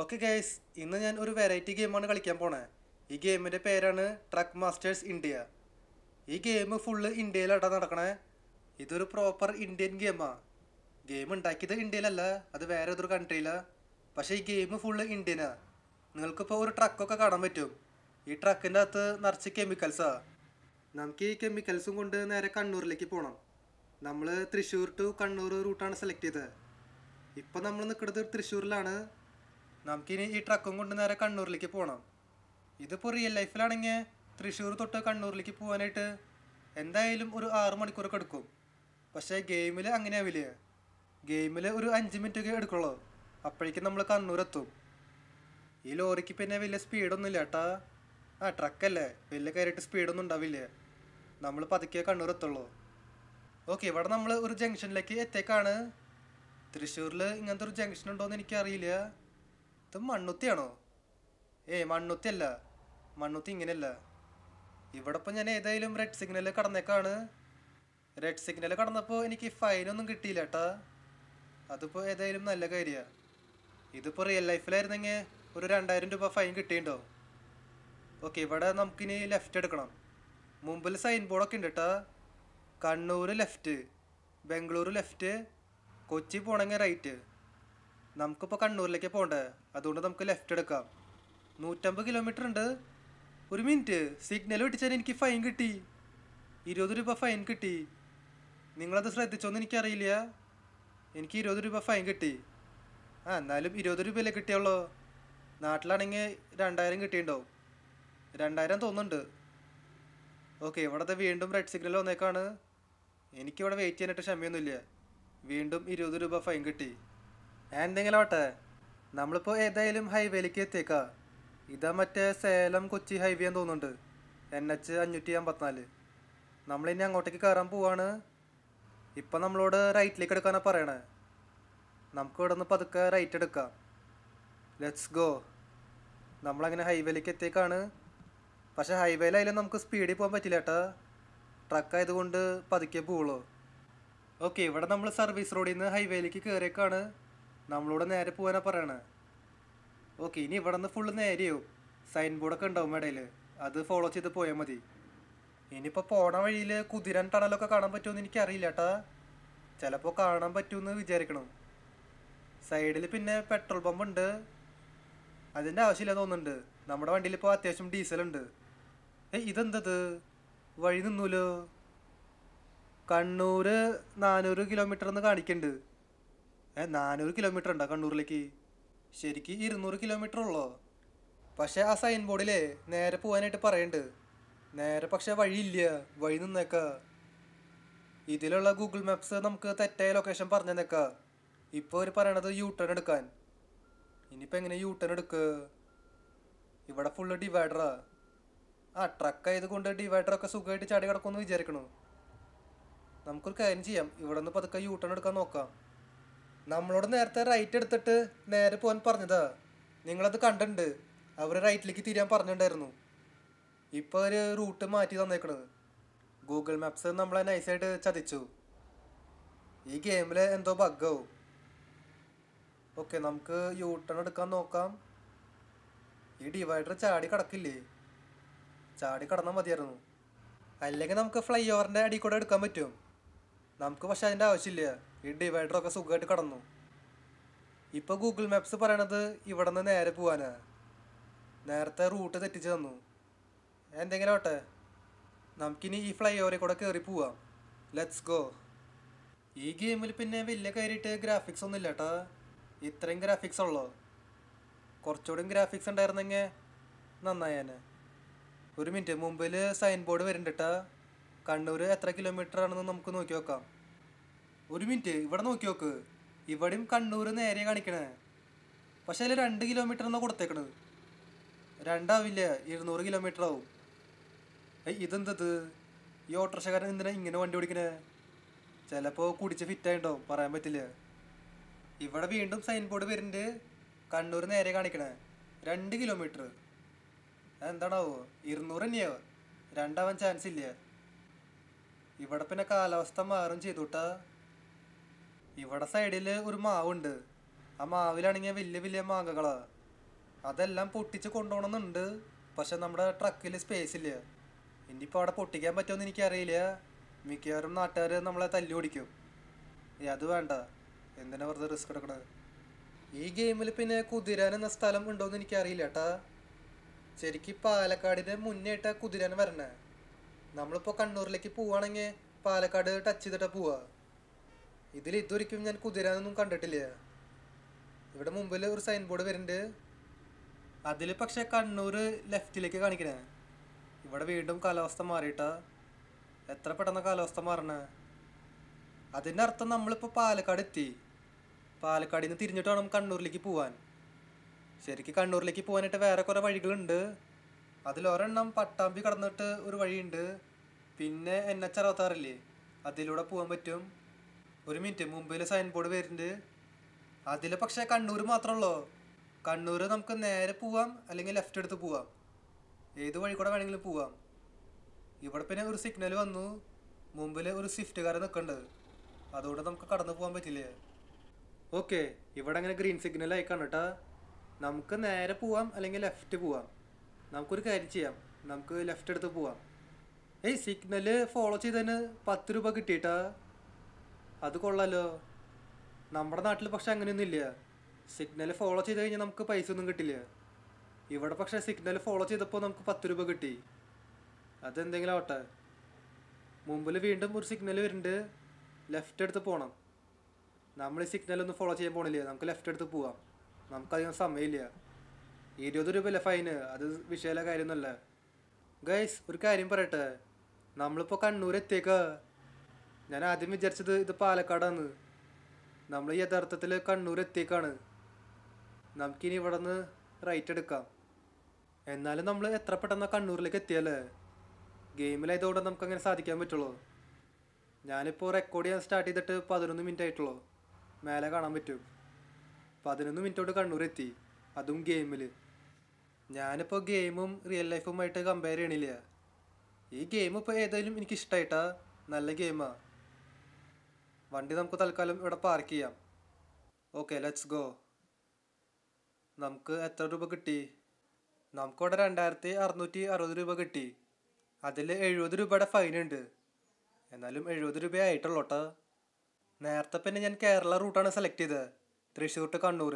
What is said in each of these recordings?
okay guys ഇന്ന് ഞാൻ ഒരു വെറൈറ്റി ഗെയിമാണ് കളിക്കാൻ പോണേ ഈ ഗെയിമിൻ്റെ പേരാണ് ട്രക്ക് മാസ്റ്റേഴ്സ് ഇന്ത്യ ഈ ഗെയിം ഫുള്ള് ഇന്ത്യയിലാട്ടാ നടക്കണേ ഇതൊരു പ്രോപ്പർ ഇന്ത്യൻ ഗെയിമാണ് ഗെയിം ഉണ്ടാക്കിയത് ഇന്ത്യയിലല്ല അത് വേറെ ഏതൊരു കൺട്രിയിലാണ് പക്ഷേ ഈ ഗെയിം ഫുള്ള് ഇന്ത്യനാണ് നിങ്ങൾക്കിപ്പോൾ ഒരു ട്രക്കൊക്കെ കാണാൻ പറ്റും ഈ ട്രക്കിൻ്റെ അകത്ത് നിറച്ച് കെമിക്കൽസാണ് നമുക്ക് ഈ കെമിക്കൽസും കൊണ്ട് നേരെ കണ്ണൂരിലേക്ക് പോകണം നമ്മൾ തൃശ്ശൂർ ടു കണ്ണൂർ റൂട്ടാണ് സെലക്ട് ചെയ്തത് ഇപ്പം നമ്മൾ നിൽക്കുന്നത് തൃശ്ശൂരിലാണ് നമുക്കിനി ഈ ട്രക്കും കൊണ്ട് നേരെ കണ്ണൂരിലേക്ക് പോകണം ഇതിപ്പോൾ റിയൽ ലൈഫിലാണെങ്കിൽ തൃശ്ശൂർ തൊട്ട് കണ്ണൂരിലേക്ക് പോകാനായിട്ട് എന്തായാലും ഒരു ആറ് മണിക്കൂറൊക്കെ എടുക്കും പക്ഷേ ഗെയിമിൽ അങ്ങനെ ആവില്ല ഗെയിമിൽ ഒരു അഞ്ച് മിനിറ്റൊക്കെ എടുക്കുള്ളൂ അപ്പോഴേക്കും നമ്മൾ കണ്ണൂരെത്തും ഈ ലോറിക്ക് പിന്നെ വലിയ സ്പീഡൊന്നുമില്ല കേട്ടാ ആ ട്രക്കല്ലേ വലിയ കയറിയിട്ട് സ്പീഡൊന്നും ഉണ്ടാവില്ല നമ്മൾ പതുക്കെ കണ്ണൂർ എത്തുള്ളൂ ഓക്കെ ഇവിടെ നമ്മൾ ഒരു ജംഗ്ഷനിലേക്ക് എത്തേക്കാണ് തൃശ്ശൂരിൽ ഇങ്ങനത്തെ ഒരു ജംഗ്ഷൻ ഉണ്ടോയെന്ന് എനിക്കറിയില്ല ഇത് മണ്ണുത്തിയാണോ ഏ അല്ല മണ്ണുത്തി ഇങ്ങനെയല്ല ഇവിടെ ഞാൻ ഏതായാലും റെഡ് സിഗ്നൽ കടന്നേക്കാണ് റെഡ് സിഗ്നൽ കടന്നപ്പോൾ എനിക്ക് ഫൈനൊന്നും കിട്ടിയില്ല കേട്ടാ അതിപ്പോൾ ഏതായാലും നല്ല കാര്യമാണ് ഇതിപ്പോൾ റിയൽ ലൈഫിലായിരുന്നെങ്കിൽ ഒരു രണ്ടായിരം രൂപ ഫൈൻ കിട്ടിയിട്ടുണ്ടോ ഓക്കെ ഇവിടെ നമുക്കിനി ലെഫ്റ്റ് എടുക്കണം മുമ്പിൽ സൈൻ ബോർഡൊക്കെ ഉണ്ട് കേട്ടാ കണ്ണൂർ ലെഫ്റ്റ് ബംഗളൂരു ലെഫ്റ്റ് കൊച്ചി പോണെങ്കിൽ റൈറ്റ് നമുക്കിപ്പോൾ കണ്ണൂരിലേക്ക് പോകണ്ടേ അതുകൊണ്ട് നമുക്ക് ലെഫ്റ്റ് എടുക്കാം നൂറ്റമ്പത് കിലോമീറ്റർ ഉണ്ട് ഒരു മിനിറ്റ് സിഗ്നൽ വെട്ടിച്ചാൽ എനിക്ക് ഫൈൻ കിട്ടി ഇരുപത് രൂപ ഫൈൻ കിട്ടി നിങ്ങളത് ശ്രദ്ധിച്ചോന്ന് എനിക്കറിയില്ല എനിക്ക് ഇരുപത് രൂപ ഫൈൻ കിട്ടി ആ എന്നാലും ഇരുപത് രൂപയല്ലേ കിട്ടിയുള്ളോ നാട്ടിലാണെങ്കിൽ രണ്ടായിരം കിട്ടിയിട്ടുണ്ടോ രണ്ടായിരം തോന്നുന്നുണ്ട് ഓക്കെ ഇവിടത്തെ വീണ്ടും റെഡ് സിഗ്നൽ വന്നേക്കാണ് എനിക്കിവിടെ വെയിറ്റ് ചെയ്യാനായിട്ട് ക്ഷമയൊന്നുമില്ല വീണ്ടും ഇരുപത് രൂപ ഫൈൻ കിട്ടി ഞാൻ എന്തെങ്കിലും ആവട്ടെ നമ്മളിപ്പോൾ ഏതായാലും ഹൈവേയിലേക്ക് എത്തിയേക്കാ ഇതാ മറ്റേ സേലം കൊച്ചി ഹൈവേ എന്ന് തോന്നുന്നുണ്ട് എൻ എച്ച് അഞ്ഞൂറ്റി അമ്പത്തിനാല് നമ്മളിനി അങ്ങോട്ടേക്ക് കയറാൻ പോവാണ് ഇപ്പം നമ്മളോട് റൈറ്റിലേക്ക് എടുക്കാനാണ് പറയണേ നമുക്ക് ഇവിടെ നിന്ന് പതുക്കെ റൈറ്റ് എടുക്കാം ലെറ്റ്സ് ഗോ നമ്മളങ്ങനെ ഹൈവേയിലേക്ക് എത്തിയേക്കാണ് പക്ഷേ ഹൈവേയിലായാലും നമുക്ക് സ്പീഡിൽ പോകാൻ പറ്റില്ല ഏട്ടാ ആയതുകൊണ്ട് പതുക്കെ പോവുള്ളൂ ഓക്കെ ഇവിടെ നമ്മൾ സർവീസ് റോഡിൽ നിന്ന് ഹൈവേയിലേക്ക് കയറിയേക്കാണ് നമ്മളിവിടെ നേരെ പോകാനാ പറയണ ഓക്കെ ഇനി ഇവിടെ നിന്ന് ഫുള്ള് നേരെയോ സൈൻ ബോർഡൊക്കെ ഉണ്ടാവും ഇടയിൽ അത് ഫോളോ ചെയ്ത് പോയാൽ മതി ഇനിയിപ്പോൾ പോണ വഴിയിൽ കുതിരൻ ടണലൊക്കെ കാണാൻ പറ്റുമെന്ന് എനിക്കറിയില്ല കേട്ടാ ചിലപ്പോൾ കാണാൻ പറ്റുമെന്ന് വിചാരിക്കണം സൈഡിൽ പിന്നെ പെട്രോൾ പമ്പ് ഉണ്ട് അതിൻ്റെ ആവശ്യമില്ല തോന്നുന്നുണ്ട് നമ്മുടെ വണ്ടിയിൽ ഇപ്പോൾ അത്യാവശ്യം ഡീസലുണ്ട് ഏ ഇതെന്തത് വഴി നിന്നൂലോ കണ്ണൂർ നാനൂറ് കിലോമീറ്റർ എന്ന് കാണിക്കുന്നുണ്ട് ഏ നാനൂറ് കിലോമീറ്റർ ഉണ്ടോ കണ്ണൂരിലേക്ക് ശരിക്ക് ഇരുന്നൂറ് കിലോമീറ്റർ ഉള്ളോ പക്ഷെ ആ സൈൻ ബോർഡിലേ നേരെ പോകാനായിട്ട് പറയണ്ട് നേരെ പക്ഷെ വഴിയില്ല വഴി നിന്നേക്ക ഇതിലുള്ള ഗൂഗിൾ മാപ്സ് നമുക്ക് തെറ്റായ ലൊക്കേഷൻ പറഞ്ഞു തന്നേക്ക ഇപ്പോൾ അവർ പറയണത് യൂ ടേൺ എടുക്കാൻ ഇനിയിപ്പോൾ എങ്ങനെ യൂ ടേൺ എടുക്കുക ഇവിടെ ഫുള്ള് ഡിവൈഡറാ ആ ട്രക്ക് ആയതുകൊണ്ട് ഡിവൈഡറൊക്കെ സുഖമായിട്ട് ചാടി കിടക്കുമെന്ന് വിചാരിക്കണു നമുക്കൊരു കാര്യം ചെയ്യാം ഇവിടെ നിന്ന് പതുക്കെ യൂ ടേൺ എടുക്കാൻ നോക്കാം നമ്മളോട് നേരത്തെ റൈറ്റ് എടുത്തിട്ട് നേരെ പോകാൻ പറഞ്ഞതാ നിങ്ങളത് കണ്ടിട്ടുണ്ട് അവർ റൈറ്റിലേക്ക് തിരിയാൻ പറഞ്ഞിട്ടുണ്ടായിരുന്നു ഇപ്പോൾ ഒരു റൂട്ട് മാറ്റി തന്നേക്കണത് ഗൂഗിൾ മാപ്സ് നമ്മളെ നൈസായിട്ട് ചതിച്ചു ഈ ഗെയിമിൽ എന്തോ ബഗ്ഗാവും ഓക്കെ നമുക്ക് യൂ ടേൺ എടുക്കാൻ നോക്കാം ഈ ഡിവൈഡർ ചാടി കിടക്കില്ലേ ചാടി കടന്നാൽ മതിയായിരുന്നു അല്ലെങ്കിൽ നമുക്ക് ഫ്ലൈ ഓവറിൻ്റെ അടി കൂടെ എടുക്കാൻ പറ്റും നമുക്ക് പക്ഷെ അതിൻ്റെ ആവശ്യമില്ല ഈ ഡിവൈഡറൊക്കെ സുഖമായിട്ട് കടന്നു ഇപ്പൊ ഗൂഗിൾ മാപ്സ് പറയണത് ഇവിടെ നിന്ന് നേരെ പോവാനാ നേരത്തെ റൂട്ട് തെറ്റിച്ച് തന്നു എന്തെങ്കിലും ഓട്ടെ നമുക്കിനി ഈ ഫ്ലൈ ഓവറിൽ കൂടെ കയറി പോവാം ലെറ്റ്സ് ഗോ ഈ ഗെയിമിൽ പിന്നെ വലിയ കയറിയിട്ട് ഗ്രാഫിക്സ് ഒന്നും ഇല്ല ഇത്രയും ഗ്രാഫിക്സ് ഉള്ളോ കുറച്ചുകൂടി ഗ്രാഫിക്സ് ഉണ്ടായിരുന്നെങ്കിൽ നന്നായേനെ ഒരു മിനിറ്റ് മുമ്പിൽ സൈൻ ബോർഡ് വരുന്നുണ്ട് കേട്ടോ കണ്ണൂർ എത്ര കിലോമീറ്റർ ആണെന്ന് നമുക്ക് നോക്കി നോക്കാം ഒരു മിനിറ്റ് ഇവിടെ നോക്കി നോക്ക് ഇവിടെയും കണ്ണൂർ നേരെ കാണിക്കണേ പക്ഷേ അതിൽ രണ്ട് കിലോമീറ്റർ എന്നാ കൊടുത്തേക്കണത് രണ്ടാവില്ല ഇരുന്നൂറ് കിലോമീറ്റർ ആവും ഇതെന്തത് ഈ ഓട്ടോറിക്ഷക്കാരൻ എന്തിനാ ഇങ്ങനെ വണ്ടി ഓടിക്കണേ ചിലപ്പോൾ കുടിച്ച് ഫിറ്റായിണ്ടാവും പറയാൻ പറ്റില്ല ഇവിടെ വീണ്ടും സൈൻ ബോർഡ് വരുന്നുണ്ട് കണ്ണൂർ നേരെ കാണിക്കണേ രണ്ട് കിലോമീറ്റർ എന്താണാവോ ഇരുന്നൂറ് തന്നെയാവോ രണ്ടാവാൻ ചാൻസ് ഇല്ലേ ഇവിടെ പിന്നെ കാലാവസ്ഥ മാറും ചെയ്തുട്ടാ ഇവിടെ സൈഡില് ഒരു മാവുണ്ട് ആ മാവിലാണെങ്കിൽ വലിയ വലിയ മാങ്ങകളാ അതെല്ലാം പൊട്ടിച്ച് കൊണ്ടുപോകണമെന്നുണ്ട് പക്ഷെ നമ്മുടെ ട്രക്കിൽ സ്പേസ് ഇല്ല ഇനിയിപ്പോൾ അവിടെ പൊട്ടിക്കാൻ പറ്റുമെന്ന് എനിക്കറിയില്ല മിക്കവാറും നാട്ടുകാർ നമ്മളെ തല്ലി ഓടിക്കും അത് വേണ്ട എന്തിനാ വെറുതെ റിസ്ക് എടുക്കണത് ഈ ഗെയിമിൽ പിന്നെ കുതിരാൻ എന്ന സ്ഥലം ഉണ്ടോയെന്ന് എനിക്കറിയില്ല ഏട്ടാ ശരിക്കും പാലക്കാടിൻ്റെ മുന്നേ ആയിട്ടാണ് കുതിരാൻ വരണേ നമ്മളിപ്പോ കണ്ണൂരിലേക്ക് പോവാണെങ്കിൽ പാലക്കാട് ടച്ച് ചെയ്തിട്ട് പോവാ ഇതിൽ ഇതൊരിക്കും ഞാൻ കുതിരാനൊന്നും കണ്ടിട്ടില്ല ഇവിടെ മുമ്പിൽ ഒരു സൈൻ ബോർഡ് വരുന്നുണ്ട് അതിൽ പക്ഷേ കണ്ണൂർ ലെഫ്റ്റിലേക്ക് കാണിക്കണേ ഇവിടെ വീണ്ടും കാലാവസ്ഥ മാറിയിട്ടാ എത്ര പെട്ടെന്ന് കാലാവസ്ഥ മാറണേ അതിൻ്റെ അർത്ഥം നമ്മളിപ്പോൾ പാലക്കാട് എത്തി പാലക്കാടിൽ നിന്ന് തിരിഞ്ഞിട്ട് വേണം കണ്ണൂരിലേക്ക് പോവാൻ ശരിക്കും കണ്ണൂരിലേക്ക് പോകാനായിട്ട് വേറെ കുറേ വഴികളുണ്ട് അതിലൊരെണ്ണം പട്ടാമ്പി കടന്നിട്ട് ഒരു വഴിയുണ്ട് പിന്നെ എൻ എച്ച് അറുപത്താറില്ലേ അതിലൂടെ പോകാൻ പറ്റും ഒരു മിനിറ്റ് മുംബൈയിൽ സൈൻ ബോർഡ് വരുന്നുണ്ട് അതിൽ പക്ഷേ കണ്ണൂർ മാത്രമല്ലോ കണ്ണൂർ നമുക്ക് നേരെ പോവാം അല്ലെങ്കിൽ ലെഫ്റ്റ് എടുത്ത് പോവാം ഏത് വഴി കൂടെ വേണമെങ്കിലും പോവാം ഇവിടെ പിന്നെ ഒരു സിഗ്നൽ വന്നു മുമ്പിൽ ഒരു കാർ നിൽക്കുന്നുണ്ട് അതുകൊണ്ട് നമുക്ക് കടന്നു പോകാൻ പറ്റില്ല ഓക്കെ ഇവിടെ അങ്ങനെ ഗ്രീൻ സിഗ്നൽ ആയി കണ്ടിട്ടാ നമുക്ക് നേരെ പോവാം അല്ലെങ്കിൽ ലെഫ്റ്റ് പോവാം നമുക്കൊരു കാര്യം ചെയ്യാം നമുക്ക് ലെഫ്റ്റ് എടുത്ത് പോവാം ഏയ് സിഗ്നല് ഫോളോ ചെയ്തതിന് പത്ത് രൂപ കിട്ടിയിട്ടാ അത് കൊള്ളാലോ നമ്മുടെ നാട്ടിൽ പക്ഷെ അങ്ങനെയൊന്നും ഇല്ല സിഗ്നൽ ഫോളോ ചെയ്ത് കഴിഞ്ഞാൽ നമുക്ക് പൈസ ഒന്നും കിട്ടില്ല ഇവിടെ പക്ഷെ സിഗ്നൽ ഫോളോ ചെയ്തപ്പോൾ നമുക്ക് പത്ത് രൂപ കിട്ടി അതെന്തെങ്കിലും ആവട്ടെ മുമ്പിൽ വീണ്ടും ഒരു സിഗ്നൽ വരുന്നുണ്ട് ലെഫ്റ്റ് എടുത്ത് പോകണം നമ്മൾ ഈ ഒന്നും ഫോളോ ചെയ്യാൻ പോണില്ല നമുക്ക് ലെഫ്റ്റ് എടുത്ത് പോവാം നമുക്കധികം സമയമില്ല ഇരുപത് രൂപയല്ലേ ഫൈന് അത് വിഷയമുള്ള കാര്യമൊന്നുമല്ല ഗൈസ് ഒരു കാര്യം പറയട്ടെ നമ്മളിപ്പോൾ കണ്ണൂർ എത്തിയേക്ക ഞാൻ ആദ്യം വിചാരിച്ചത് ഇത് പാലക്കാടാണ് നമ്മൾ യഥാർത്ഥത്തിൽ കണ്ണൂർ എത്തിയേക്കാണ് നമുക്കിനി ഇവിടെ നിന്ന് റൈറ്റ് എടുക്കാം എന്നാലും നമ്മൾ എത്ര പെട്ടെന്ന് കണ്ണൂരിലേക്ക് എത്തിയല്ലേ ഗെയിമിലായതുകൊണ്ട് നമുക്ക് അങ്ങനെ സാധിക്കാൻ പറ്റുള്ളൂ ഞാനിപ്പോൾ റെക്കോർഡ് ചെയ്യാൻ സ്റ്റാർട്ട് ചെയ്തിട്ട് പതിനൊന്ന് മിനിറ്റ് ആയിട്ടുള്ളൂ മേലെ കാണാൻ പറ്റും പതിനൊന്ന് മിനിറ്റോട് കണ്ണൂർ എത്തി അതും ഗെയിമിൽ ഞാനിപ്പോൾ ഗെയിമും റിയൽ ലൈഫുമായിട്ട് കമ്പയർ ചെയ്യണില്ല ഈ ഗെയിം ഇപ്പോൾ ഏതായാലും എനിക്ക് ഇഷ്ടമായിട്ടാ നല്ല ഗെയിമാ വണ്ടി നമുക്ക് തൽക്കാലം ഇവിടെ പാർക്ക് ചെയ്യാം ഓക്കെ ലെറ്റ്സ് ഗോ നമുക്ക് എത്ര രൂപ കിട്ടി നമുക്കിവിടെ രണ്ടായിരത്തി അറുന്നൂറ്റി അറുപത് രൂപ കിട്ടി അതിൽ എഴുപത് രൂപയുടെ ഫൈൻ ഉണ്ട് എന്നാലും എഴുപത് രൂപ ആയിട്ടുള്ളൂ കേട്ടോ നേരത്തെ പിന്നെ ഞാൻ കേരള റൂട്ടാണ് സെലക്ട് ചെയ്തത് തൃശ്ശൂർ ടു കണ്ണൂർ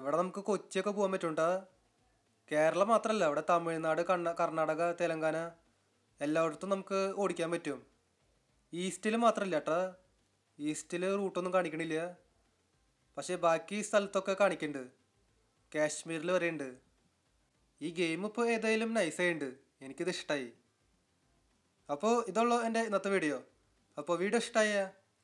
ഇവിടെ നമുക്ക് കൊച്ചിയൊക്കെ പോകാൻ പറ്റും കേട്ടോ കേരളം മാത്രമല്ല അവിടെ തമിഴ്നാട് കണ്ണ കർണാടക തെലങ്കാന എല്ലായിടത്തും നമുക്ക് ഓടിക്കാൻ പറ്റും ഈസ്റ്റിൽ മാത്രല്ല കേട്ടോ ഈസ്റ്റിൽ റൂട്ടൊന്നും കാണിക്കണില്ല പക്ഷേ ബാക്കി സ്ഥലത്തൊക്കെ കാണിക്കുന്നുണ്ട് കാശ്മീരിൽ വരെ ഉണ്ട് ഈ ഗെയിം ഇപ്പോൾ ഏതായാലും നൈസായുണ്ട് എനിക്കിത് ഇഷ്ടമായി അപ്പോൾ ഇതുള്ളൂ എൻ്റെ ഇന്നത്തെ വീഡിയോ അപ്പോൾ വീഡിയോ ഇഷ്ടമായ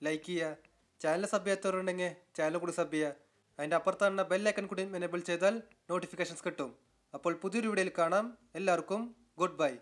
ലൈക്ക് ചെയ്യുക ചാനൽ സബ് ചെയ്യാത്തവരുണ്ടെങ്കിൽ ചാനൽ കൂടി സബ് ചെയ്യുക അതിൻ്റെ അപ്പുറത്താണ് ബെൽ ഐക്കൺ കൂടി എനേബിൾ ചെയ്താൽ നോട്ടിഫിക്കേഷൻസ് കിട്ടും അപ്പോൾ പുതിയൊരു വീഡിയോയിൽ കാണാം എല്ലാവർക്കും ഗുഡ് ബൈ